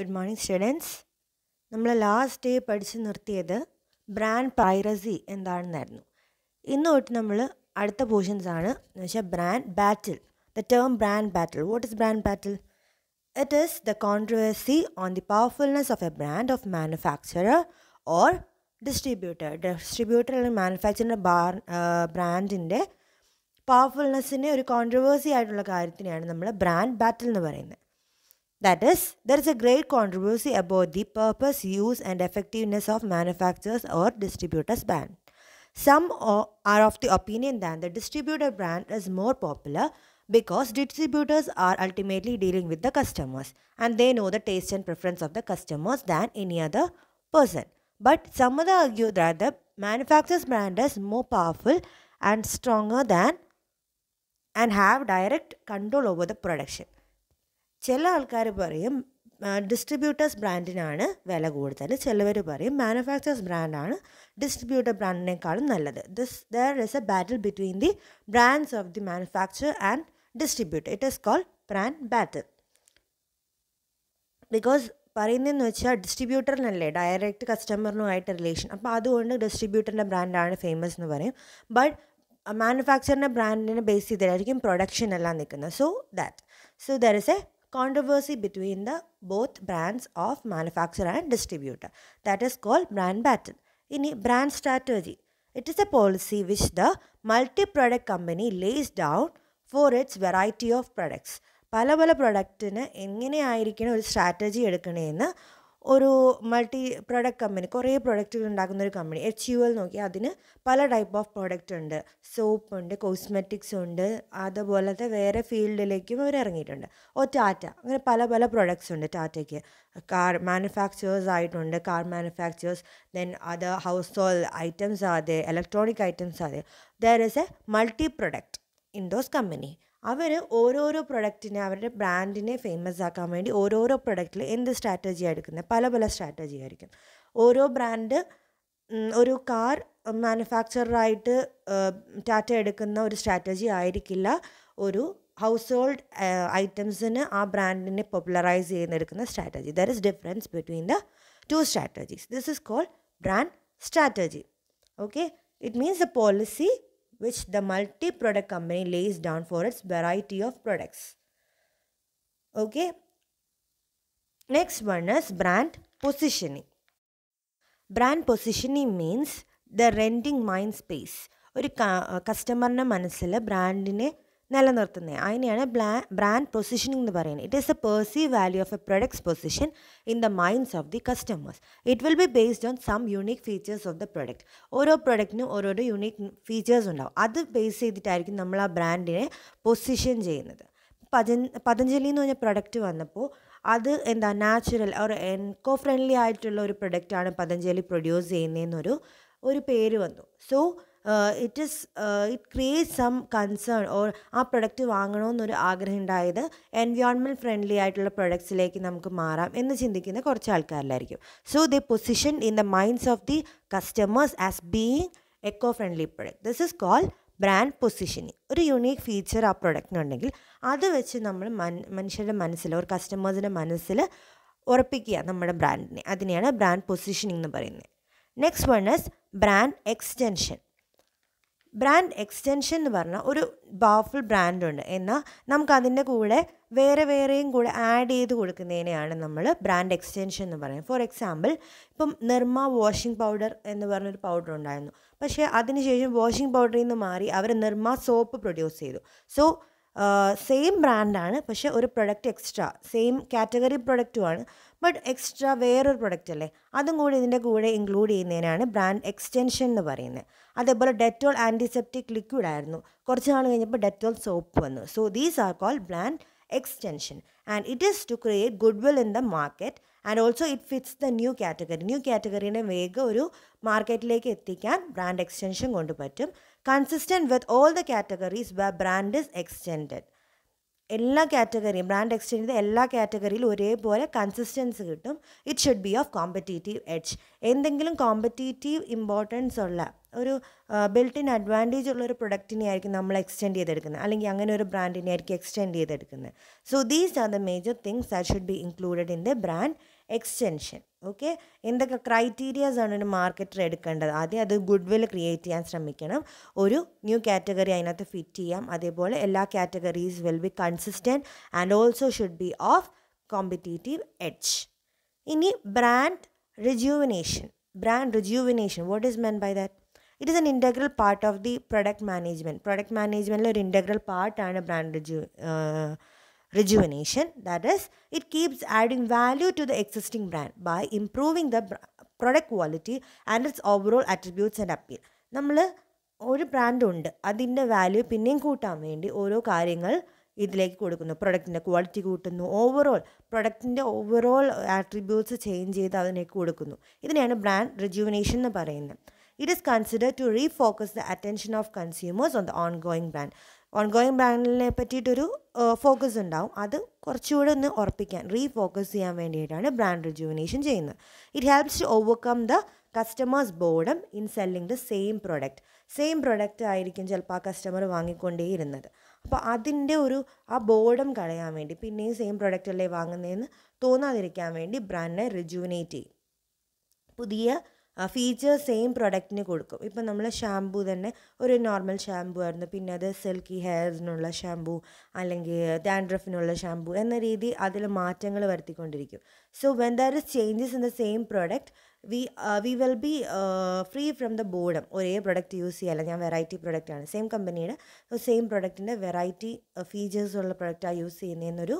Good morning students നമ്മൾ last day പഠിച്ച് നിർത്തിയത് ബ്രാൻഡ് പൈറസി എന്താണെന്നായിരുന്നു ഇന്ന് തൊട്ട് നമ്മൾ അടുത്ത പോർഷൻസ് ആണ് എന്ന് വെച്ചാൽ brand battle the term brand battle what is brand battle it is the controversy on the powerfulness of a brand of manufacturer or distributor distributor അല്ലെങ്കിൽ മാനുഫാക്ചറിൻ്റെ ബാർ ബ്രാൻഡിൻ്റെ പവർഫുൾനെസ്സിനെ ഒരു കോൺട്രവേഴ്സി ആയിട്ടുള്ള കാര്യത്തിനെയാണ് നമ്മൾ ബ്രാൻഡ് ബാറ്റിൽ എന്ന് പറയുന്നത് That is, there is a great controversy about the purpose, use, and effectiveness of manufacturers or distributors' brand. Some are of the opinion that the distributor brand is more popular because distributors are ultimately dealing with the customers and they know the taste and preference of the customers than any other person. But some other argue that the manufacturer's brand is more powerful and stronger than and have direct control over the production. ചില ആൾക്കാർ പറയും distributors ബ്രാൻഡിനാണ് വില കൂടുതൽ ചിലവർ പറയും manufacturers ബ്രാൻഡാണ് distributor ബ്രാൻഡിനേക്കാളും നല്ലത് this there is a battle between the brands of the manufacture and distributor it is called brand battle because പറയുന്നതെന്ന് വെച്ചാൽ ഡിസ്ട്രിബ്യൂട്ടറിനല്ലേ ഡയറക്റ്റ് കസ്റ്റമറിനുമായിട്ട് റിലേഷൻ അപ്പോൾ അതുകൊണ്ട് ഡിസ്ട്രിബ്യൂട്ടറിൻ്റെ ബ്രാൻഡാണ് ഫേമസ് എന്ന് പറയും ബട്ട് മാനുഫാക്ചറിൻ്റെ ബ്രാൻഡിനെ ബേസ് ചെയ്തിട്ടായിരിക്കും പ്രൊഡക്ഷൻ എല്ലാം നിൽക്കുന്നത് so that so there is a controversy between the both brands of manufacturer and distributor. That is called brand battle. In brand strategy, it is a policy which the multi-product company lays down for its variety of products. പല പല പ്രൊഡക്റ്റിന് എങ്ങനെയായിരിക്കണം ഒരു strategy എടുക്കണേന്ന് ഒരു multi product company കുറേ പ്രൊഡക്റ്റുകൾ ഉണ്ടാക്കുന്ന ഒരു company H U L നോക്കി അതിന് പല ടൈപ്പ് ഓഫ് പ്രോഡക്റ്റ് ഉണ്ട് സോപ്പ് ഉണ്ട് കോസ്മെറ്റിക്സ് ഉണ്ട് അതുപോലത്തെ വേറെ ഫീൽഡിലേക്കും അവർ ഇറങ്ങിയിട്ടുണ്ട് ഓ ടാറ്റ അങ്ങനെ പല പല പ്രൊഡക്ട്സ് ഉണ്ട് ടാറ്റയ്ക്ക് കാർ മാനുഫാക്ചറേഴ്സ് ആയിട്ടുണ്ട് കാർ മാനുഫാക്ചറേഴ്സ് ദെൻ അത് ഹൗസ് ഹോൾ ഐറ്റംസ് ആതെ ഇലക്ട്രോണിക് ഐറ്റംസ് ആതെ there is a multi product in those company അവർ ഓരോരോ പ്രൊഡക്റ്റിനെ അവരുടെ ബ്രാൻഡിനെ ഫേമസ് ആക്കാൻ വേണ്ടി ഓരോരോ പ്രൊഡക്റ്റിൽ എന്ത് സ്ട്രാറ്റജി എടുക്കുന്നത് പല പല സ്ട്രാറ്റജി ആയിരിക്കും ഓരോ ബ്രാൻഡ് ഒരു കാർ മാനുഫാക്ചറായിട്ട് ടാറ്റ എടുക്കുന്ന ഒരു സ്ട്രാറ്റജി ആയിരിക്കില്ല ഒരു ഹൗസ് ഹോൾഡ് ഐറ്റംസിന് ആ ബ്രാൻഡിനെ പോപ്പുലറൈസ് ചെയ്യുന്നെടുക്കുന്ന strategy there is difference between the two strategies this is called brand strategy okay it means a policy which the multi-product company lays down for its variety of products. Okay. Next one is brand positioning. Brand positioning means the renting mind space. ഒരു കസ്റ്റമറിൻ്റെ മനസ്സിൽ ബ്രാൻഡിനെ നിലനിർത്തുന്നത് അതിനെയാണ് blah brand positioning എന്ന് പറയുന്നത് it is a perceive value of a products position in the minds of the customers it will be based on some unique features of the product ഓരോ പ്രൊഡക്റ്റിനും ഓരോരോ unique features ഉണ്ടാവും അത് base ചെയ്തിട്ടായിരിക്കും നമ്മൾ ആ ബ്രാൻഡിനെ position ചെയ്യുന്നത് പതൻ പതഞ്ജലി എന്ന് പറഞ്ഞ പ്രൊഡക്റ്റ് വന്നപ്പോൾ അത് എന്താ നാച്ചുറൽ ഒരു എൻകോ ഫ്രണ്ട്ലി ആയിട്ടുള്ള ഒരു പ്രൊഡക്റ്റാണ് പതഞ്ജലി പ്രൊഡ്യൂസ് ചെയ്യുന്നതെന്നൊരു ഒരു പേര് വന്നു so it is it create some concern or ആ പ്രൊഡക്റ്റ് വാങ്ങണമെന്നൊരു ആഗ്രഹം ഉണ്ടായത് എൻവയോൺമെൻറ്റ് ഫ്രണ്ട്ലി ആയിട്ടുള്ള പ്രൊഡക്ട്സിലേക്ക് നമുക്ക് മാറാം എന്ന് ചിന്തിക്കുന്ന കുറച്ച് ആൾക്കാരിലായിരിക്കും so the position in the minds of the customers as being eco friendly product this is call brand positioning ഒരു യുണീക്ക് ഫീച്ചർ ആ പ്രൊഡക്റ്റിനുണ്ടെങ്കിൽ അത് വെച്ച് നമ്മൾ മൻ മനുഷ്യരുടെ മനസ്സിൽ ഒരു കസ്റ്റമേഴ്സിൻ്റെ മനസ്സിൽ ഉറപ്പിക്കുക നമ്മുടെ ബ്രാൻഡിനെ അതിനെയാണ് ബ്രാൻഡ് പൊസിഷനിങ് എന്ന് പറയുന്നത് next one is brand extension brand extension എന്ന് പറഞ്ഞാൽ ഒരു പവർഫുൾ ബ്രാൻഡുണ്ട് എന്നാൽ നമുക്കതിൻ്റെ കൂടെ വേറെ വേറെയും കൂടെ ആഡ് ചെയ്ത് കൊടുക്കുന്നതിനെയാണ് നമ്മൾ ബ്രാൻഡ് എക്സ്റ്റൻഷൻ എന്ന് പറയുന്നത് ഫോർ എക്സാമ്പിൾ ഇപ്പം നിർമ്മ വാഷിംഗ് പൗഡർ എന്ന് പറഞ്ഞൊരു പൗഡർ ഉണ്ടായിരുന്നു പക്ഷേ അതിനുശേഷം വാഷിംഗ് പൗഡറിൽ നിന്ന് മാറി അവർ നിർമ്മ സോപ്പ് പ്രൊഡ്യൂസ് ചെയ്തു സോ സെയിം ബ്രാൻഡാണ് പക്ഷേ ഒരു പ്രൊഡക്റ്റ് എക്സ്ട്രാ സെയിം കാറ്റഗറി പ്രൊഡക്റ്റുമാണ് ബട്ട് എക്സ്ട്രാ വേറൊരു പ്രൊഡക്റ്റ് അല്ലേ അതും കൂടി ഇതിൻ്റെ കൂടെ ഇൻക്ലൂഡ് ചെയ്യുന്നതിനാണ് ബ്രാൻഡ് എക്സ്റ്റൻഷൻ എന്ന് പറയുന്നത് അതേപോലെ ഡെറ്റോൾ ആൻറ്റിസെപ്റ്റിക് ലിക്വിഡ് ആയിരുന്നു കുറച്ച് നാൾ കഴിഞ്ഞപ്പോൾ ഡെറ്റോൾ സോപ്പ് വന്നു so these are call brand extension and it is to create goodwill in the market and also it fits the new category new കാറ്റഗറീനെ വേഗം ഒരു മാർക്കറ്റിലേക്ക് എത്തിക്കാൻ ബ്രാൻഡ് എക്സ്റ്റൻഷൻ കൊണ്ടുപറ്റും consistent with all the categories ബ brand is extend എല്ലാ കാറ്റഗറിയും brand എക്സ്ചേഞ്ചിൻ്റെ എല്ലാ കാറ്റഗറിയിലും ഒരേപോലെ കൺസിസ്റ്റൻസ് കിട്ടും it should be of competitive edge എന്തെങ്കിലും കോമ്പറ്റേറ്റീവ് ഇമ്പോർട്ടൻസ് ഉള്ള ഒരു ബിൽട്ടിൻ ഇൻ അഡ്വാൻറ്റേജ് ഉള്ള ഒരു പ്രൊഡക്റ്റിനെ ആയിരിക്കും നമ്മൾ എക്സ്റ്റെൻഡ് ചെയ്തെടുക്കുന്നത് അല്ലെങ്കിൽ അങ്ങനെ ഒരു ബ്രാൻഡിനെ ആയിരിക്കും എക്സ്റ്റെൻഡ് ചെയ്തെടുക്കുന്നത് so these are the major things that should be included in the brand extension okay എന്തൊക്കെ ക്രൈറ്റീരിയാസ് ആണ് ഒരു മാർക്കറ്റർ എടുക്കേണ്ടത് ആദ്യം അത് ഗുഡ് വിൽ ക്രിയേറ്റ് ചെയ്യാൻ ശ്രമിക്കണം ഒരു ന്യൂ കാറ്റഗറി അതിനകത്ത് ഫിറ്റ് ചെയ്യാം അതേപോലെ എല്ലാ categories will be consistent and also should be of competitive edge ഇനി brand rejuvenation brand rejuvenation what is meant by that it is an integral part of the product management product മാനേജ്മെൻറ്റിൽ ഒരു integral പാർട്ടാണ് brand റിജ്യൂ rejuvenation. That is, it keeps adding value to the existing brand by improving the product quality and its overall attributes and appeal നമ്മൾ ഒരു ബ്രാൻഡുണ്ട് അതിൻ്റെ value പിന്നെയും കൂട്ടാൻ വേണ്ടി ഓരോ കാര്യങ്ങൾ ഇതിലേക്ക് കൊടുക്കുന്നു പ്രൊഡക്റ്റിൻ്റെ ക്വാളിറ്റി കൂട്ടുന്നു ഓവറോൾ പ്രൊഡക്റ്റിൻ്റെ ഓവറോൾ ആട്രിബ്യൂട്ട്സ് ചേഞ്ച് ചെയ്ത് അതിനേക്ക് കൊടുക്കുന്നു ഇതിനെയാണ് ബ്രാൻഡ് റിജുവിനേഷൻ എന്ന് പറയുന്നത് it is consider to refocus the attention of consumers on the ongoing brand ongoing ബ്രാൻഡിനെ പറ്റിയിട്ടൊരു ഫോക്കസ് ഉണ്ടാവും അത് കുറച്ചുകൂടെ ഒന്ന് ഉറപ്പിക്കാൻ റീഫോക്കസ് ചെയ്യാൻ വേണ്ടിയിട്ടാണ് ബ്രാൻഡ് റിജുവിനേഷൻ ചെയ്യുന്നത് it helps to overcome the customers boredom in selling the same product same product ആയിരിക്കും ചിലപ്പോൾ ആ കസ്റ്റമർ വാങ്ങിക്കൊണ്ടേയിരുന്നത് അപ്പോൾ അതിൻ്റെ ഒരു ആ ബോർഡം കളയാൻ വേണ്ടി പിന്നെയും സെയിം പ്രൊഡക്റ്റ് അല്ലേ വാങ്ങുന്നതെന്ന് തോന്നാതിരിക്കാൻ വേണ്ടി ബ്രാൻഡിനെ റിജുവിനേറ്റ് ചെയ്യും പുതിയ ഫീച്ചേഴ്സ് സെയിം പ്രൊഡക്റ്റിന് കൊടുക്കും ഇപ്പം നമ്മൾ ഷാംപു തന്നെ ഒരു നോർമൽ ഷാംപു ആയിരുന്നു പിന്നെ അത് സിൽക്കി ഹെയർസിനുള്ള ഷാംപു അല്ലെങ്കിൽ ഡാൻഡ്രഫിനുള്ള ഷാംപു എന്ന രീതി അതിൽ മാറ്റങ്ങൾ വരുത്തിക്കൊണ്ടിരിക്കും so when there is changes in the same product we we will be free from the boredom ഒരേ പ്രൊഡക്റ്റ് യൂസ് ചെയ്യല്ല ഞാൻ വെറൈറ്റി ആണ് സെയിം കമ്പനിയുടെ സെയിം പ്രൊഡക്റ്റിൻ്റെ വെറൈറ്റി ഫീച്ചേഴ്സ് ഉള്ള പ്രൊഡക്റ്റാണ് യൂസ് എന്നൊരു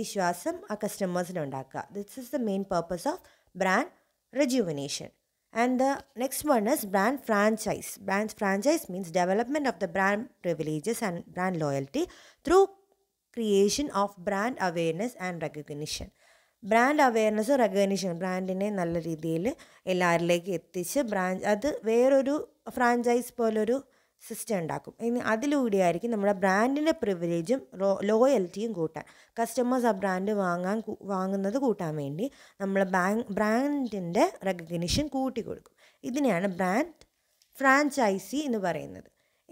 വിശ്വാസം ആ കസ്റ്റമേഴ്സിനുണ്ടാക്കുക this is the main purpose of brand rejuvenation. And the next one is brand franchise. Brand franchise means development of the brand privileges and brand loyalty through creation of brand awareness and recognition. Brand awareness recognition ബ്രാൻഡിനെ നല്ല രീതിയിൽ എല്ലാവരിലേക്ക് എത്തിച്ച് brand അത് വേറൊരു franchise പോലൊരു system ഉണ്ടാക്കും ഇനി അതിലൂടെയായിരിക്കും നമ്മുടെ ബ്രാൻഡിൻ്റെ പ്രിവിലേജും ലോയൽറ്റിയും കൂട്ടാൻ കസ്റ്റമേഴ്സ് ആ ബ്രാൻഡ് വാങ്ങാൻ വാങ്ങുന്നത് കൂട്ടാൻ വേണ്ടി നമ്മൾ ബാങ്ക് ബ്രാൻഡിൻ്റെ റെക്കഗ്നിഷൻ കൂട്ടി കൊടുക്കും ഇതിനെയാണ് ബ്രാൻഡ് ഫ്രാഞ്ചൈസി എന്ന് പറയുന്നത്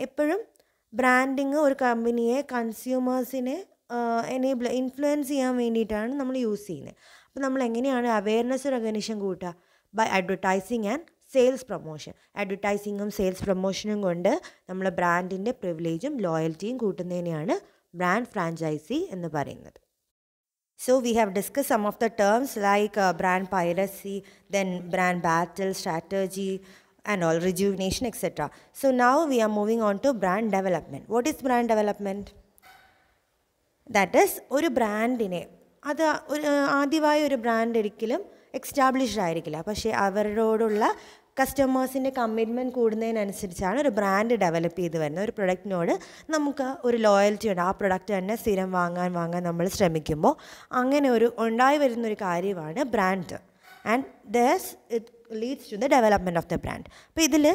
എപ്പോഴും ബ്രാൻഡിങ് ഒരു കമ്പനിയെ കൺസ്യൂമേഴ്സിനെ എനേബിൾ ഇൻഫ്ലുവൻസ് ചെയ്യാൻ വേണ്ടിയിട്ടാണ് നമ്മൾ യൂസ് ചെയ്യുന്നത് അപ്പോൾ നമ്മൾ എങ്ങനെയാണ് അവെയർനെസ് റെക്കഗ്നിഷൻ കൂട്ടുക by advertising and sales promotion അഡ്വർടൈസിങ്ങും സെയിൽസ് പ്രൊമോഷനും കൊണ്ട് നമ്മളെ ബ്രാൻഡിൻ്റെ പ്രിവിലേജും ലോയൽറ്റിയും കൂട്ടുന്നതിനെയാണ് ബ്രാൻഡ് ഫ്രാഞ്ചൈസി എന്ന് പറയുന്നത് so we have discuss some of the terms like brand piracy then brand battle strategy and all rejuvenation etcetera so now we are moving on to brand development what is brand development that is ഒരു ബ്രാൻഡിനെ അത് ഒരു ആദ്യമായ ഒരു brand ഒരിക്കലും established ആയിരിക്കില്ല പക്ഷേ അവരോടുള്ള കസ്റ്റമേഴ്സിൻ്റെ commitment കൂടുന്നതിനനുസരിച്ചാണ് ഒരു ബ്രാൻഡ് ഡെവലപ്പ് ചെയ്ത് വരുന്നത് ഒരു പ്രൊഡക്റ്റിനോട് നമുക്ക് ഒരു ലോയൽറ്റി ഉണ്ട് ആ പ്രൊഡക്റ്റ് തന്നെ സ്ഥിരം വാങ്ങാൻ വാങ്ങാൻ നമ്മൾ ശ്രമിക്കുമ്പോൾ അങ്ങനെ ഒരു ഉണ്ടായി വരുന്നൊരു കാര്യമാണ് brand and thus it leads to the development of the brand അപ്പോൾ ഇതിൽ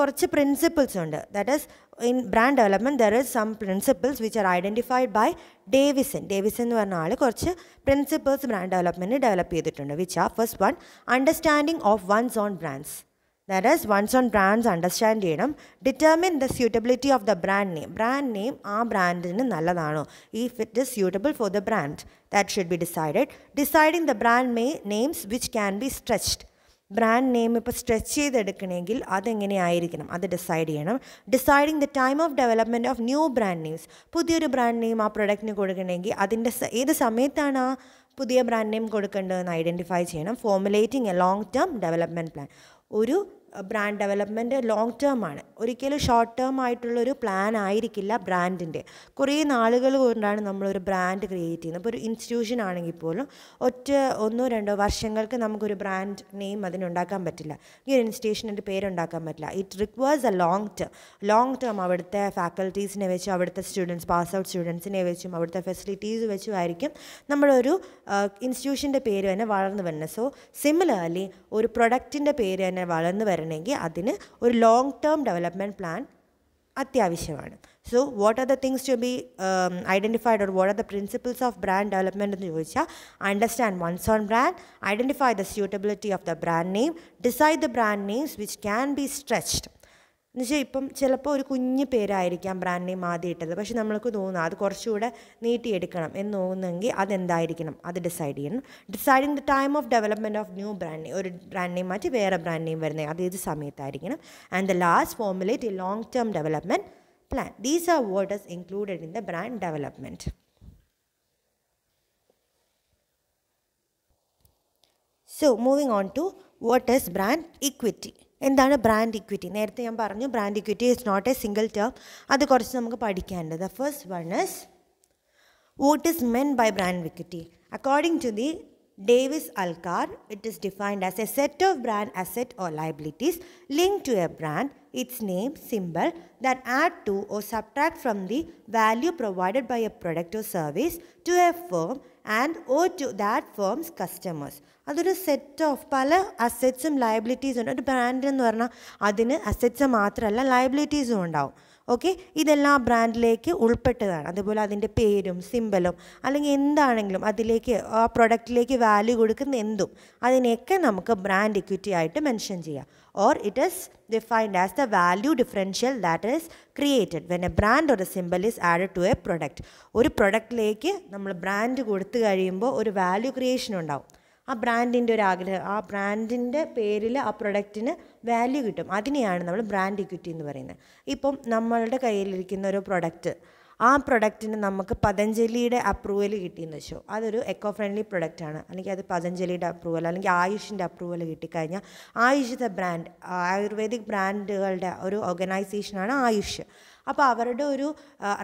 കുറച്ച് പ്രിൻസിപ്പിൾസ് ഉണ്ട് that is in brand development there is some principles which are identified by Davison. Davison varnaale korche principles brand development develop which are first one understanding of one's own brands. There once on brands understand edam, determine the suitability of the brand name. Brand name, our brand is If it is suitable for the brand, that should be decided. Deciding the brand may, names which can be stretched. Brand name ഇപ്പോൾ stretch ചെയ്തെടുക്കണമെങ്കിൽ അതെങ്ങനെയായിരിക്കണം ആയിരിക്കണം അത് decide ചെയ്യണം deciding the time of development of new brand names പുതിയൊരു brand name ആ പ്രൊഡക്റ്റിന് കൊടുക്കണമെങ്കിൽ അതിൻ്റെ ഏത് സമയത്താണ് ആ പുതിയ ബ്രാൻഡ് നെയിം കൊടുക്കേണ്ടതെന്ന് ഐഡൻറ്റിഫൈ ചെയ്യണം formulating a long term development plan ഒരു ബ്രാൻഡ് ഡെവലപ്മെൻറ്റ് ലോങ് ടേം ആണ് ഒരിക്കലും ഷോർട്ട് ടേം ആയിട്ടുള്ളൊരു പ്ലാൻ ആയിരിക്കില്ല ബ്രാൻഡിൻ്റെ കുറേ നാളുകൾ കൊണ്ടാണ് നമ്മളൊരു ബ്രാൻഡ് ക്രിയേറ്റ് ചെയ്യുന്നത് ഇപ്പോൾ ഒരു ഇൻസ്റ്റിറ്റ്യൂഷൻ ആണെങ്കിൽ പോലും ഒറ്റ ഒന്നോ രണ്ടോ വർഷങ്ങൾക്ക് നമുക്കൊരു ബ്രാൻഡ് നെയിം അതിനുണ്ടാക്കാൻ പറ്റില്ല ഈ ഒരു ഇൻസ്റ്റിറ്റ്യൂഷൻ്റെ പേരുണ്ടാക്കാൻ പറ്റില്ല it requires a long term long term അവിടുത്തെ ഫാക്കൽറ്റീസിനെ വെച്ചും അവിടുത്തെ സ്റ്റുഡൻസ് പാസ് ഔട്ട് സ്റ്റുഡൻസിനെ വെച്ചും അവിടുത്തെ ഫെസിലിറ്റീസ് വെച്ചും ആയിരിക്കും നമ്മളൊരു ഇൻസ്റ്റിറ്റ്യൂഷൻ്റെ പേര് തന്നെ വളർന്നു വരുന്നത് സോ സിമിലർലി ഒരു പ്രൊഡക്റ്റിൻ്റെ പേര് തന്നെ വളർന്നു വരുന്നത് वरने a long term development plan अत्यावश्यव so what are things to be identified or what are the principle of brand development चोदा understand one on brand identify the of the brand name did the brand names which can be stretched എന്നുവെച്ചാൽ ഇപ്പം ചിലപ്പോൾ ഒരു കുഞ്ഞ് പേരായിരിക്കാം brand name ആദ്യം ഇട്ടത് പക്ഷെ നമ്മൾക്ക് തോന്നുന്നു അത് കുറച്ചുകൂടെ നീട്ടിയെടുക്കണം എന്ന് തോന്നുന്നെങ്കിൽ അതെന്തായിരിക്കണം അത് ഡിസൈഡ് ചെയ്യണം deciding the time of development of new brand name ഒരു ബ്രാൻഡ് നെയിം മാറ്റി വേറെ ബ്രാൻഡ് നെയിം വരുന്നത് അത് ഏത് സമയത്തായിരിക്കണം and the last formulate a long term development plan these are word is included in the brand development so moving on to what is brand equity എന്താണ് brand equity നേരത്തെ ഞാൻ പറഞ്ഞു brand equity is not a single term അത് കുറച്ച് നമുക്ക് പഠിക്കാനുണ്ട് the The first one is what is meant by brand equity. According to the Davis Alcar, it is defined as a set of brand assets or liabilities linked to a brand, its name, symbol that add to or subtract from the value provided by a product or service to a firm and or to that firm's customers അതൊരു set of പല അസെറ്റ്സും ലയബിലിറ്റീസും ഉണ്ട് ഒരു brand എന്ന് പറഞ്ഞാൽ അതിന് assets മാത്രമല്ല ലയബിലിറ്റീസും ഉണ്ടാവും ഓക്കെ ഇതെല്ലാം ആ ബ്രാൻഡിലേക്ക് ഉൾപ്പെട്ടതാണ് അതുപോലെ അതിൻ്റെ പേരും സിമ്പലും അല്ലെങ്കിൽ എന്താണെങ്കിലും അതിലേക്ക് ആ പ്രൊഡക്റ്റിലേക്ക് വാല്യൂ കൊടുക്കുന്ന എന്തും അതിനെയൊക്കെ നമുക്ക് ബ്രാൻഡ് ഇക്വിറ്റി ആയിട്ട് മെൻഷൻ ചെയ്യാം or it is defined as the value differential that is created when a brand a symbol is added to a product ഒരു പ്രൊഡക്റ്റിലേക്ക് നമ്മൾ ബ്രാൻഡ് കൊടുത്തു കഴിയുമ്പോൾ ഒരു വാല്യൂ ക്രിയേഷൻ ഉണ്ടാവും ആ ബ്രാൻഡിൻ്റെ ഒരു ആഗ്രഹം ആ ബ്രാൻഡിൻ്റെ പേരിൽ ആ പ്രൊഡക്റ്റിന് വാല്യൂ കിട്ടും അതിനെയാണ് നമ്മൾ ബ്രാൻഡ് ഇക്വിറ്റി എന്ന് പറയുന്നത് ഇപ്പം നമ്മളുടെ കയ്യിലിരിക്കുന്ന ഒരു പ്രൊഡക്റ്റ് ആ പ്രൊഡക്റ്റിന് നമുക്ക് പതഞ്ജലിയുടെ അപ്രൂവൽ കിട്ടിയെന്ന് വെച്ചോ അതൊരു എക്കോ ഫ്രണ്ട്ലി പ്രൊഡക്റ്റ് ആണ് അല്ലെങ്കിൽ അത് പതഞ്ജലിയുടെ അപ്രൂവൽ അല്ലെങ്കിൽ ആയുഷിൻ്റെ അപ്രൂവൽ കിട്ടിക്കഴിഞ്ഞാൽ ആയുഷ് ദ ബ്രാൻഡ് ആയുർവേദിക് ബ്രാൻഡുകളുടെ ഒരു ഓർഗനൈസേഷനാണ് ആയുഷ് അപ്പോൾ അവരുടെ ഒരു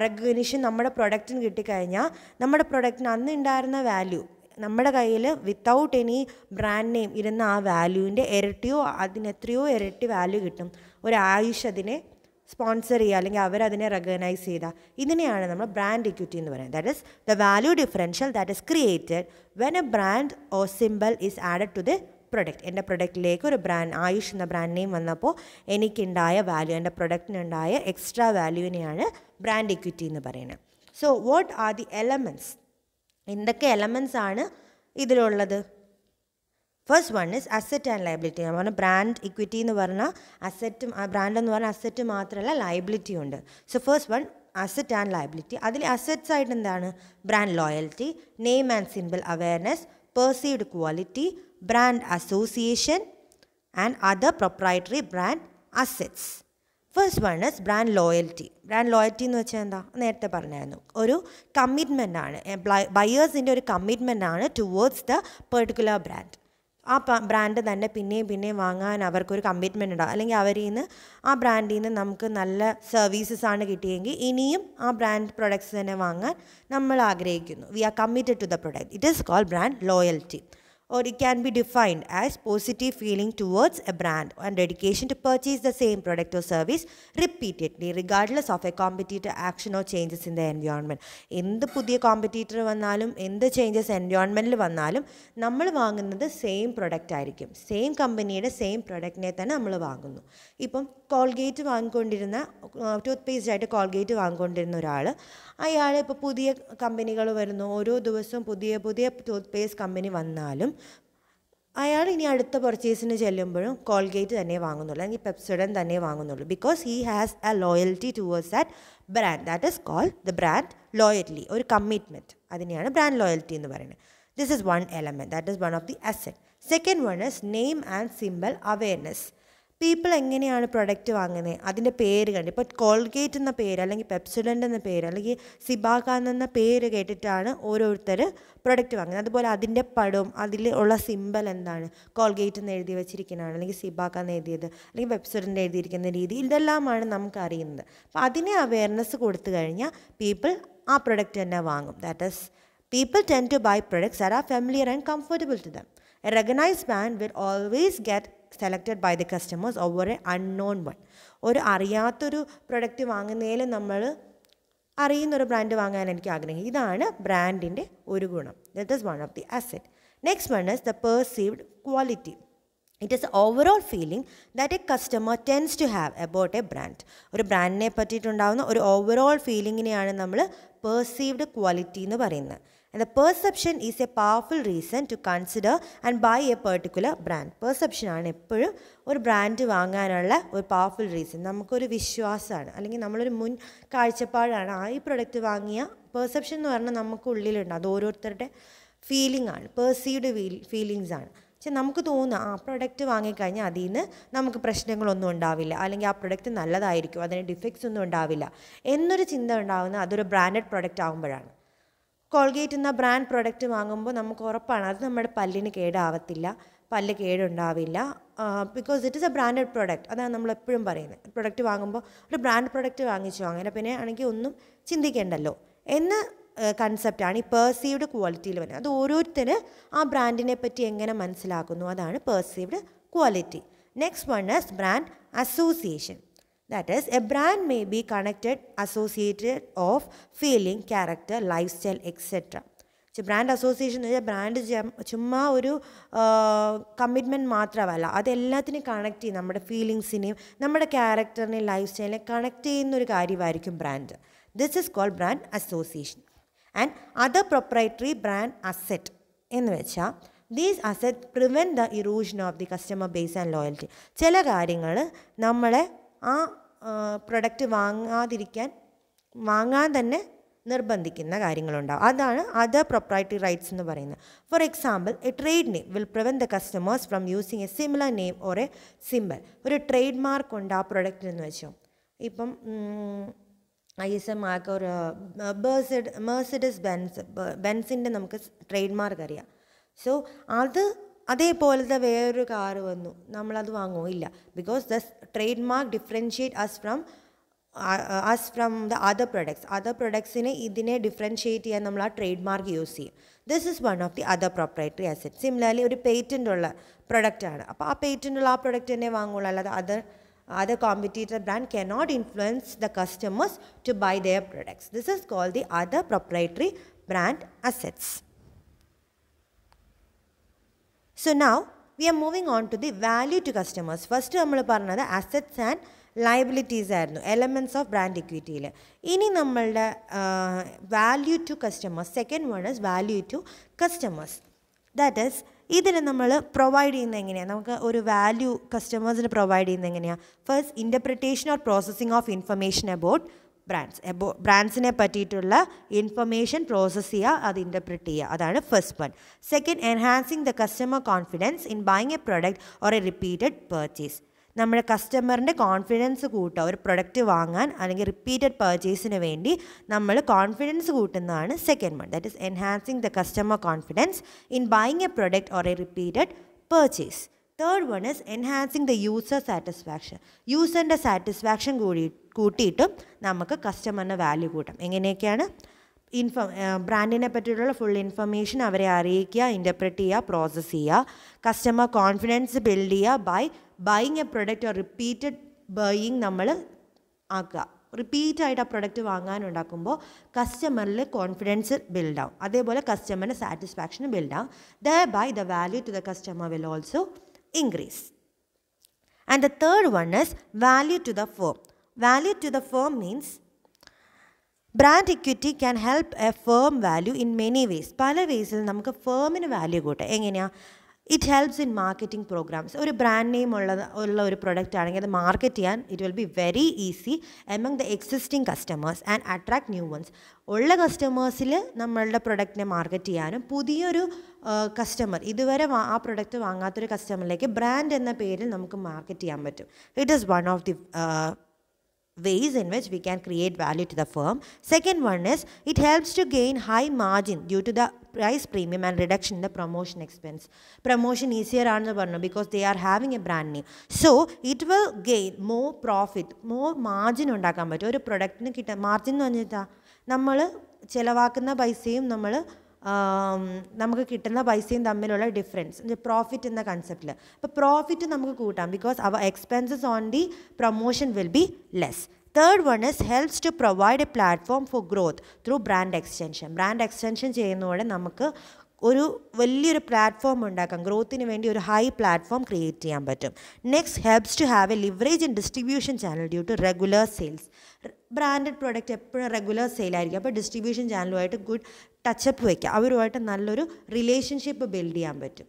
റെക്കഗ്നിഷൻ നമ്മുടെ പ്രൊഡക്റ്റിന് കിട്ടിക്കഴിഞ്ഞാൽ നമ്മുടെ പ്രൊഡക്റ്റിന് അന്ന് ഉണ്ടായിരുന്ന വാല്യൂ നമ്മുടെ കയ്യിൽ വിത്തൗട്ട് എനി ബ്രാൻഡ് നെയിം ഇരുന്ന ആ വാല്യൂവിൻ്റെ ഇരട്ടിയോ അതിനെത്രയോ ഇരട്ടി വാല്യൂ കിട്ടും ഒരു ആയുഷ് അതിനെ സ്പോൺസർ ചെയ്യുക അല്ലെങ്കിൽ അവരതിനെ റെക്കഗ്നൈസ് ചെയ്യുക ഇതിനെയാണ് നമ്മൾ ബ്രാൻഡ് ഇക്വിറ്റി എന്ന് പറയുന്നത് that is the value differential that is created when a brand or symbol is added to the product എൻ്റെ പ്രൊഡക്റ്റിലേക്ക് ഒരു ബ്രാൻഡ് ആയുഷ് എന്ന ബ്രാൻഡ് നെയിം വന്നപ്പോൾ എനിക്കുണ്ടായ വാല്യൂ എൻ്റെ പ്രൊഡക്റ്റിനുണ്ടായ എക്സ്ട്രാ വാല്യൂവിനെയാണ് ബ്രാൻഡ് ഇക്വിറ്റി എന്ന് പറയുന്നത് so what are the elements എന്തൊക്കെ എലമെൻസ് ആണ് ഇതിലുള്ളത് first one is asset and liability ഞാൻ പറഞ്ഞ ബ്രാൻഡ് ഇക്വിറ്റി എന്ന് പറഞ്ഞാൽ അസറ്റും ബ്രാൻഡ് എന്ന് പറഞ്ഞാൽ അസറ്റ് മാത്രമല്ല ലയബിലിറ്റി ഉണ്ട് so first one asset and liability അതിൽ അസറ്റ്സ് ആയിട്ട് എന്താണ് brand loyalty name and simple awareness perceived quality brand association and other proprietary brand assets first one is brand loyalty brand loyalty എന്ന് വെച്ചാൽ എന്താ നേരത്തെ പറഞ്ഞായിരുന്നു ഒരു കമ്മിറ്റ്മെൻ്റ് ആണ് ബയേഴ്സിൻ്റെ ഒരു കമ്മിറ്റ്മെൻ്റ് ആണ് ടുവേർഡ്സ് ദ പെർട്ടിക്കുലർ ബ്രാൻഡ് ആ ബ്രാൻഡ് തന്നെ പിന്നെയും പിന്നെയും വാങ്ങാൻ അവർക്കൊരു കമ്മിറ്റ്മെൻ്റ് ഉണ്ടാവും അല്ലെങ്കിൽ അവരിൽ നിന്ന് ആ ബ്രാൻഡിൽ നിന്ന് നമുക്ക് നല്ല സർവീസസ് ആണ് കിട്ടിയെങ്കിൽ ഇനിയും ആ ബ്രാൻഡ് പ്രൊഡക്ട്സ് തന്നെ വാങ്ങാൻ നമ്മൾ ആഗ്രഹിക്കുന്നു we are committed to the product it is call brand loyalty or it can be defined as positive feeling towards a brand and dedication to purchase the same product or service repeatedly regardless of a competitor action or changes in the environment എന്ത് പുതിയ competitor വന്നാലും എന്ത് changes എൻവയോൺമെൻറ്റിൽ വന്നാലും നമ്മൾ വാങ്ങുന്നത് same product ആയിരിക്കും same കമ്പനിയുടെ same പ്രൊഡക്റ്റിനെ തന്നെ നമ്മൾ വാങ്ങുന്നു ഇപ്പം കോൾഗേറ്റ് വാങ്ങിക്കൊണ്ടിരുന്ന ടൂത്ത് പേസ്റ്റ് ആയിട്ട് കോൾഗേറ്റ് വാങ്ങിക്കൊണ്ടിരുന്ന ഒരാൾ അയാൾ ഇപ്പോൾ പുതിയ കമ്പനികൾ വരുന്നു ഓരോ ദിവസവും പുതിയ പുതിയ ടൂത്ത് പേസ്റ്റ് കമ്പനി വന്നാലും അയാൾ ഇനി അടുത്ത പർച്ചേസിന് ചെല്ലുമ്പോഴും കോൾഗേറ്റ് തന്നെ വാങ്ങുന്നുള്ളൂ അല്ലെങ്കിൽ പെപ്സോഡൻ തന്നെ വാങ്ങുന്നുള്ളൂ because he has a loyalty towards that brand that is call the brand loyalty ഒരു കമ്മിറ്റ്മെൻറ്റ് അതിനെയാണ് ബ്രാൻഡ് ലോയൽറ്റി എന്ന് പറയുന്നത് this is one element that is one of the asset second one is name and simple awareness people എങ്ങനെയാണ് product വാങ്ങുന്നത് അതിൻ്റെ പേര് കണ്ട് ഇപ്പോൾ കോൾഗേറ്റ് എന്ന പേര് അല്ലെങ്കിൽ പെപ്സുഡൻ്റ് എന്ന പേര് അല്ലെങ്കിൽ സിബാകാൻ എന്ന പേര് കേട്ടിട്ടാണ് ഓരോരുത്തർ പ്രൊഡക്റ്റ് വാങ്ങുന്നത് അതുപോലെ അതിൻ്റെ പടവും അതിൽ ഉള്ള സിമ്പൽ എന്താണ് കോൾഗേറ്റ് എന്ന് എഴുതി വെച്ചിരിക്കുന്നതാണ് അല്ലെങ്കിൽ സിബാക്ക എന്ന് എഴുതിയത് അല്ലെങ്കിൽ വെബ്സൈറ്റിൻ്റെ എഴുതിയിരിക്കുന്ന രീതി ഇതെല്ലാമാണ് നമുക്കറിയുന്നത് അപ്പോൾ അതിനെ അവയർനെസ് കൊടുത്തു കഴിഞ്ഞാൽ പീപ്പിൾ ആ പ്രൊഡക്റ്റ് തന്നെ വാങ്ങും that is people tend to buy products are a familiar and comfortable to them a recognise man will always get selected by the customers over a unknown one ഒരു അറിയാത്തൊരു product വാങ്ങുന്നതിലും നമ്മൾ അറിയുന്നൊരു brand വാങ്ങാൻ എനിക്ക് ആഗ്രഹം ഇതാണ് ബ്രാൻഡിൻ്റെ ഒരു ഗുണം that is one of the asset next one is the perceived quality it is overall feeling that a customer tends to have about a brand ഒരു ബ്രാൻഡിനെ പറ്റിയിട്ടുണ്ടാകുന്ന ഒരു ഓവറോൾ ഫീലിങ്ങിനെയാണ് നമ്മൾ പെർസീവ്ഡ് ക്വാളിറ്റി എന്ന് പറയുന്നത് And the perception is a powerful reason to consider and buy a particular brand. Perception ആണ് എപ്പോഴും ഒരു brand വാങ്ങാനുള്ള ഒരു പവർഫുൾ റീസൺ നമുക്കൊരു വിശ്വാസമാണ് അല്ലെങ്കിൽ നമ്മളൊരു മുൻ കാഴ്ചപ്പാടാണ് ആ ഈ പ്രൊഡക്റ്റ് വാങ്ങിയ പെർസെപ്ഷൻ എന്ന് പറഞ്ഞാൽ നമുക്ക് ഉള്ളിലുണ്ട് അത് ഓരോരുത്തരുടെ ഫീലിംഗ് ആണ് പെർസീവ്ഡ് ഫീലിങ്സ് ആണ് പക്ഷെ നമുക്ക് തോന്നുക ആ പ്രൊഡക്റ്റ് വാങ്ങിക്കഴിഞ്ഞാൽ അതിൽ നിന്ന് നമുക്ക് പ്രശ്നങ്ങളൊന്നും ഉണ്ടാവില്ല അല്ലെങ്കിൽ ആ പ്രൊഡക്റ്റ് നല്ലതായിരിക്കും അതിന് ഡിഫക്ട്സ് ഒന്നും ഉണ്ടാവില്ല എന്നൊരു ചിന്ത ഉണ്ടാകുന്നത് അതൊരു ബ്രാൻഡഡ് പ്രൊഡക്റ്റ് ആകുമ്പോഴാണ് കോൾഗേറ്റ് എന്ന ബ്രാൻഡ് പ്രൊഡക്റ്റ് വാങ്ങുമ്പോൾ നമുക്ക് ഉറപ്പാണ് അത് നമ്മുടെ പല്ലിന് കേടാവത്തില്ല പല്ല് കേടുണ്ടാവില്ല because it is a branded product അതാണ് നമ്മൾ എപ്പോഴും പറയുന്നത് പ്രൊഡക്റ്റ് വാങ്ങുമ്പോൾ ഒരു ബ്രാൻഡ് പ്രൊഡക്റ്റ് വാങ്ങിച്ചു അങ്ങനെ പിന്നെ ആണെങ്കിൽ ഒന്നും ചിന്തിക്കേണ്ടല്ലോ എന്ന കൺസെപ്റ്റാണ് ഈ പേഴ്സീവ്ഡ് ക്വാളിറ്റിയിൽ വരുന്നത് അത് ഓരോരുത്തർ ആ ബ്രാൻഡിനെ പറ്റി എങ്ങനെ മനസ്സിലാക്കുന്നു അതാണ് perceived quality next one is brand association that is a brand may be connected associated of feeling character lifestyle etcetera brand association എന്ന് വെച്ചാൽ ബ്രാൻഡ് ചുമ്മാ ഒരു കമ്മിറ്റ്മെൻറ്റ് മാത്രമല്ല അതെല്ലാത്തിനും കണക്ട് ചെയ്യും നമ്മുടെ ഫീലിങ്സിനെയും നമ്മുടെ ക്യാരക്ടറിനെയും ലൈഫ് സ്റ്റൈലിനെ കണക്ട് ചെയ്യുന്ന ഒരു കാര്യമായിരിക്കും brand this is call brand association and other proprietary brand asset എന്ന് വെച്ചാൽ these asset prevent the erosion of the customer base and loyalty ചില കാര്യങ്ങൾ നമ്മളെ ആ പ്രൊഡക്റ്റ് വാങ്ങാതിരിക്കാൻ വാങ്ങാൻ തന്നെ നിർബന്ധിക്കുന്ന കാര്യങ്ങളുണ്ടാവും അതാണ് അതർ പ്രൊപ്പറൈറ്ററി റൈറ്റ്സ് എന്ന് പറയുന്നത് for example a trade name will prevent the customers from using a similar name or a simple ഒരു ട്രേഡ് മാർക്ക് ഉണ്ട് ആ എന്ന് വെച്ചോ ഇപ്പം ഐ എസ് എം ആർക്ക് ഒരു ബേഴ്സഡ് മേഴ്സഡസ് ബെൻസ് ബെൻസിൻ്റെ നമുക്ക് ട്രേഡ് മാർക്ക് അറിയാം സോ അത് അതേപോലത്തെ വേറൊരു കാറ് വന്നു നമ്മളത് വാങ്ങുമോ ഇല്ല because the trademark differentiate us from us from the other products other പ്രൊഡക്ട്സിനെ ഇതിനെ ഡിഫറൻഷിയേറ്റ് ചെയ്യാൻ നമ്മൾ ആ ട്രേഡ് മാർക്ക് യൂസ് ചെയ്യും this is one of the other proprietary asset similarly ഒരു പേറ്റൻ്റ് ഉള്ള പ്രൊഡക്റ്റാണ് അപ്പോൾ ആ പേറ്റൻ്റ് ഉള്ള ആ പ്രൊഡക്റ്റ് തന്നെ വാങ്ങുള്ളൂ അല്ലാതെ അതർ അതർ കോമ്പറ്റീറ്റർ ബ്രാൻഡ് കെ not influence the customers to buy their products this is call the other proprietary brand assets so now we are moving on to the value to customers first നമ്മൾ പറഞ്ഞത് assets and liabilities ആയിരുന്നു elements of brand ഇക്വിറ്റിയിൽ ഇനി നമ്മളുടെ value to customers second word is value to customers that is ഇതിന് നമ്മൾ provide ചെയ്യുന്നത് എങ്ങനെയാണ് നമുക്ക് ഒരു വാല്യൂ കസ്റ്റമേഴ്സിന് പ്രൊവൈഡ് ചെയ്യുന്നത് എങ്ങനെയാണ് first interpretation or processing of information about brands എബോ ബ്രാൻഡ്സിനെ പറ്റിയിട്ടുള്ള ഇൻഫർമേഷൻ പ്രോസസ്സ് ചെയ്യുക അത് ഇൻ്റർപ്രിറ്റ് ചെയ്യുക അതാണ് first one second enhancing the customer confidence in buying a product or a repeated purchase നമ്മുടെ കസ്റ്റമറിൻ്റെ കോൺഫിഡൻസ് കൂട്ടുക ഒരു പ്രൊഡക്റ്റ് വാങ്ങാൻ അല്ലെങ്കിൽ റിപ്പീറ്റഡ് പർച്ചേസിന് വേണ്ടി നമ്മൾ കോൺഫിഡൻസ് കൂട്ടുന്നതാണ് second one that is enhancing the customer confidence in buying a product or a repeated purchase third one is enhancing the user satisfaction യൂസറിൻ്റെ സാറ്റിസ്ഫാക്ഷൻ കൂടിയിട്ട് കൂട്ടിയിട്ടും നമുക്ക് കസ്റ്റമറിൻ്റെ വാല്യൂ കൂട്ടാം എങ്ങനെയൊക്കെയാണ് ഇൻഫ ബ്രാൻഡിനെ പറ്റിയിട്ടുള്ള ഫുൾ ഇൻഫർമേഷൻ അവരെ അറിയിക്കുക ഇൻ്റർപ്രറ്റ് ചെയ്യുക പ്രോസസ്സ് ചെയ്യുക കസ്റ്റമർ കോൺഫിഡൻസ് ബിൽഡ് ചെയ്യുക by buying a product or repeated buying നമ്മൾ ആക്കുക റിപ്പീറ്റ് ആയിട്ട് ആ പ്രൊഡക്റ്റ് വാങ്ങാനുണ്ടാക്കുമ്പോൾ കസ്റ്റമറിൽ കോൺഫിഡൻസ് ബിൽഡ് അതേപോലെ കസ്റ്റമറിന് satisfaction build the by the value to the customer will also increase and the third one is value to the form value to the firm means brand equity can help a firm value in many ways പല വേസിൽ നമുക്ക് ഫേമിന് value കൂട്ടാം എങ്ങനെയാണ് it helps in marketing programmes ഒരു brand name ഉള്ള ഉള്ള ഒരു പ്രൊഡക്റ്റ് ആണെങ്കിൽ അത് മാർക്കറ്റ് ചെയ്യാൻ it will be very easy among the existing customers and attract new ones ഉള്ള കസ്റ്റമേഴ്സിൽ നമ്മളുടെ പ്രൊഡക്റ്റിനെ മാർക്കറ്റ് ചെയ്യാനും പുതിയൊരു കസ്റ്റമർ ഇതുവരെ ആ പ്രൊഡക്റ്റ് വാങ്ങാത്തൊരു കസ്റ്റമറിലേക്ക് ബ്രാൻഡ് എന്ന പേരിൽ നമുക്ക് മാർക്കറ്റ് ചെയ്യാൻ പറ്റും it is one of the ways in which we can create value to the firm. Second one is it helps to gain high margin due to the price premium and reduction in the promotion expense. Promotion easier on because they are having a brand name. So it will gain more profit, more margin on പറ്റും ഒരു പ്രൊഡക്റ്റിന് കിട്ടാൻ margin എന്ന് പറഞ്ഞിട്ടാ നമ്മൾ ചിലവാക്കുന്ന പൈസയും നമ്മൾ നമുക്ക് കിട്ടുന്ന പൈസയും തമ്മിലുള്ള ഡിഫറൻസ് പ്രോഫിറ്റ് എന്ന കൺസെപ്റ്റിൽ അപ്പോൾ പ്രോഫിറ്റ് നമുക്ക് കൂട്ടാം because our expenses on the promotion will be less third one is helps to provide a platform for growth through brand extension brand extension ചെയ്യുന്നതോടെ നമുക്ക് ഒരു വലിയൊരു പ്ലാറ്റ്ഫോം ഉണ്ടാക്കാം ഗ്രോത്തിന് വേണ്ടി ഒരു ഹൈ പ്ലാറ്റ്ഫോം ക്രിയേറ്റ് ചെയ്യാൻ പറ്റും next helps to have a leverage in distribution channel due to regular sales branded product എപ്പോഴും റെഗുലർ സെയിലായിരിക്കും അപ്പോൾ ഡിസ്ട്രിബ്യൂഷൻ ചാനലുമായിട്ട് ഗുഡ് ടച്ചപ്പ് വയ്ക്കുക അവരുമായിട്ട് നല്ലൊരു റിലേഷൻഷിപ്പ് ബിൽഡ് ചെയ്യാൻ പറ്റും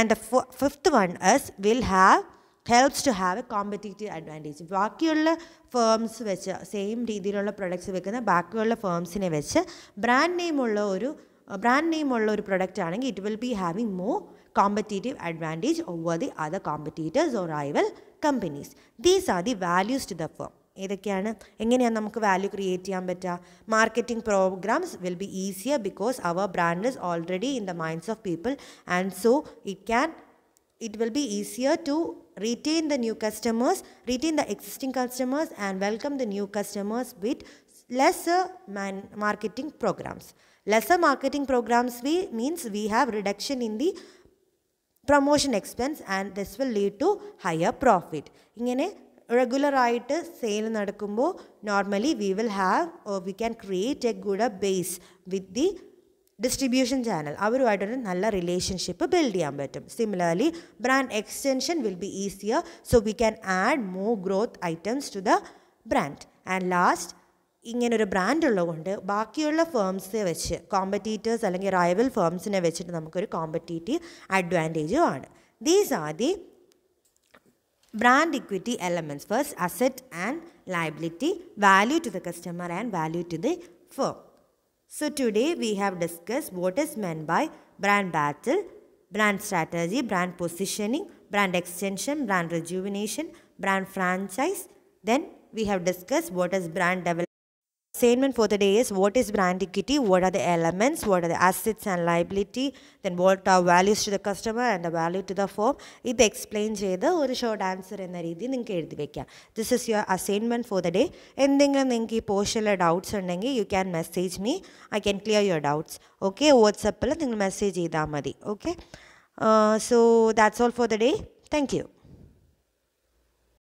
and the fifth one is will have helps to have a competitive advantage ബാക്കിയുള്ള firms വെച്ച് സെയിം രീതിയിലുള്ള പ്രൊഡക്ട്സ് വെക്കുന്ന ബാക്കിയുള്ള ഫേംസിനെ വെച്ച് ബ്രാൻഡ് നെയിമുള്ള ഒരു ബ്രാൻഡ് നെയിമുള്ള ഒരു പ്രൊഡക്റ്റ് ആണെങ്കിൽ it will be having more competitive advantage over the other competitors or rival companies these are the values to the firm ഏതൊക്കെയാണ് എങ്ങനെയാണ് നമുക്ക് വാല്യൂ ക്രിയേറ്റ് ചെയ്യാൻ പറ്റുക marketing programmes will be easier because our brand is already in the minds of people and so it can it will be easier to retain the new customers, retain the existing customers, and welcome the new customers with lesser marketing programs. Lesser marketing programs means we have reduction in the promotion expense, and this will lead to higher profit. ഇങ്ങനെ റെഗുലറായിട്ട് sale നടക്കുമ്പോൾ normally we will have or we can create a good a base with the distribution channel അവരുമായിട്ടൊരു നല്ല relationship build ചെയ്യാൻ പറ്റും similarly brand extension will be easier so we can add more growth items to the brand and last ഇങ്ങനൊരു brand ഉള്ളതുകൊണ്ട് ബാക്കിയുള്ള firms വെച്ച് competitors അല്ലെങ്കിൽ rival ഫേംസിനെ വെച്ചിട്ട് നമുക്കൊരു കോമ്പറ്റീറ്റീവ് അഡ്വാൻറ്റേജും ആണ് these are the brand equity elements first asset and liability value to the customer and value to the firm so today we have discussed what is meant by brand battle brand strategy brand positioning brand extension brand rejuvenation brand franchise then we have discussed what is brand development statement for the day is what is brand equity what are the elements what are the assets and liability then what are values to the customer and the value to the firm it explains either a short answer in the reading this is your assignment for the day ending and then partial doubts and you can message me i can clear your doubts okay what's up message okay uh, so that's all for the day thank you